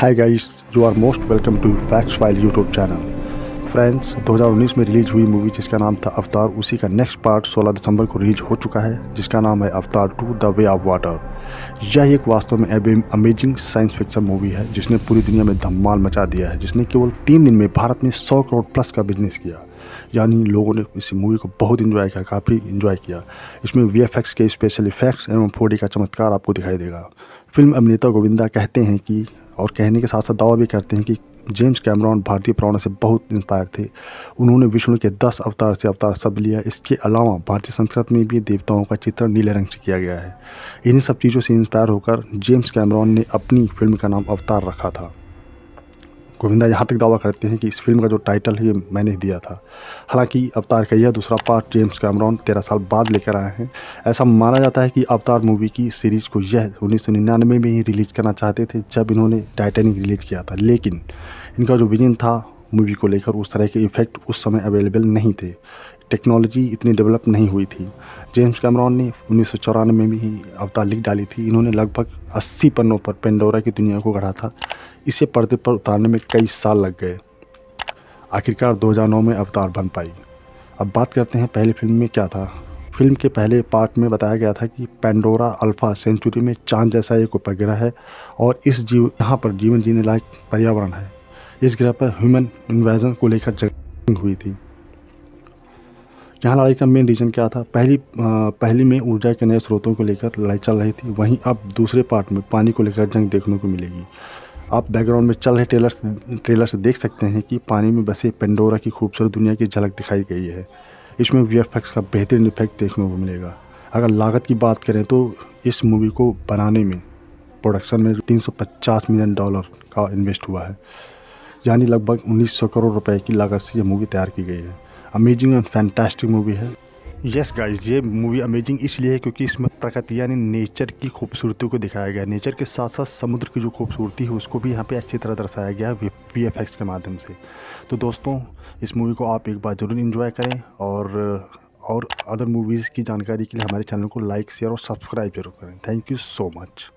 hi guys you are most welcome to facts file YouTube channel friends 2019 में release हुई movie जिसका नाम था अवतार उसी का नेक्स्ट पार्ट 16 दिसंबर को रिलीज हो चुका है जिसका नाम है Avatar two the way of water यह एक वास्तव में अमेजिंग साइंस फिक्शन मूवी है जिसने पूरी दुनिया में धमाल मचा दिया है जिसने केवल तीन दिन में भारत में सौ करोड़ प्लस का बिजनेस किया यानी लोगों ने इस मूवी को बहुत इन्जॉय किया काफ़ी इन्जॉय किया इसमें वी के स्पेशल इफेक्ट्स एवं फोर्डी का चमत्कार आपको दिखाई देगा फिल्म अभिनेता गोविंदा कहते हैं कि और कहने के साथ साथ दावा भी करते हैं कि जेम्स कैमरॉन भारतीय पुराणों से बहुत इंस्पायर थे उन्होंने विष्णु के दस अवतार से अवतार सब लिया इसके अलावा भारतीय संस्कृत में भी देवताओं का चित्र नीले रंग से किया गया है इन्हीं सब चीज़ों से इंस्पायर होकर जेम्स कैमरॉन ने अपनी फिल्म का नाम अवतार रखा था गोविंदा यहाँ तक दावा करते हैं कि इस फिल्म का जो टाइटल है ये मैंने ही दिया था हालांकि अवतार का यह दूसरा पार्ट जेम्स कैमरॉन तेरह साल बाद लेकर आए हैं ऐसा माना जाता है कि अवतार मूवी की सीरीज़ को यह उन्नीस में ही रिलीज़ करना चाहते थे जब इन्होंने टाइटेनिक रिलीज़ किया था लेकिन इनका जो विजन था मूवी को लेकर उस तरह के इफ़ेक्ट उस समय अवेलेबल नहीं थे टेक्नोलॉजी इतनी डेवलप नहीं हुई थी जेम्स कैमरॉन ने उन्नीस में भी अवतार लिख डाली थी इन्होंने लगभग 80 पन्नों पर पेंडोरा की दुनिया को गढ़ा था इसे पर्दे पर उतारने में कई साल लग गए आखिरकार 2009 में अवतार बन पाई अब बात करते हैं पहली फिल्म में क्या था फिल्म के पहले पार्ट में बताया गया था कि पेंडोरा अल्फ़ा सेंचुरी में चांद जैसा एक उपग्रह है और इस जीव यहाँ पर जीवन जीने लायक पर्यावरण है इस ग्रह पर ह्यूमन इन्वेजन को लेकर जंग हुई थी यहाँ लड़ाई का मेन रीज़न क्या था पहली आ, पहली में ऊर्जा के नए स्रोतों को लेकर लड़ाई चल रही थी वहीं अब दूसरे पार्ट में पानी को लेकर जंग देखने को मिलेगी आप बैकग्राउंड में चल रहे ट्रेलर से ट्रेलर से देख सकते हैं कि पानी में बसे पेंडोरा की खूबसूरत दुनिया की झलक दिखाई गई है इसमें वी का बेहतरीन इफेक्ट देखने को मिलेगा अगर लागत की बात करें तो इस मूवी को बनाने में प्रोडक्शन में 350 मिलियन डॉलर का इन्वेस्ट हुआ है यानी लगभग 1900 करोड़ रुपए की लागत से यह मूवी तैयार की गई है अमेजिंग एंड फैंटास्टिक मूवी है यस गाइस ये मूवी अमेजिंग इसलिए है क्योंकि इसमें प्रकृति यानी नेचर की खूबसूरती को दिखाया गया नेचर के साथ साथ समुद्र की जो खूबसूरती है उसको भी यहाँ पे अच्छी तरह दर्शाया गया है वी एफ के माध्यम से तो दोस्तों इस मूवी को आप एक बार ज़रूर इन्जॉय करें और और अदर मूवीज़ की जानकारी के लिए हमारे चैनल को लाइक शेयर और सब्सक्राइब जरूर करें थैंक यू सो मच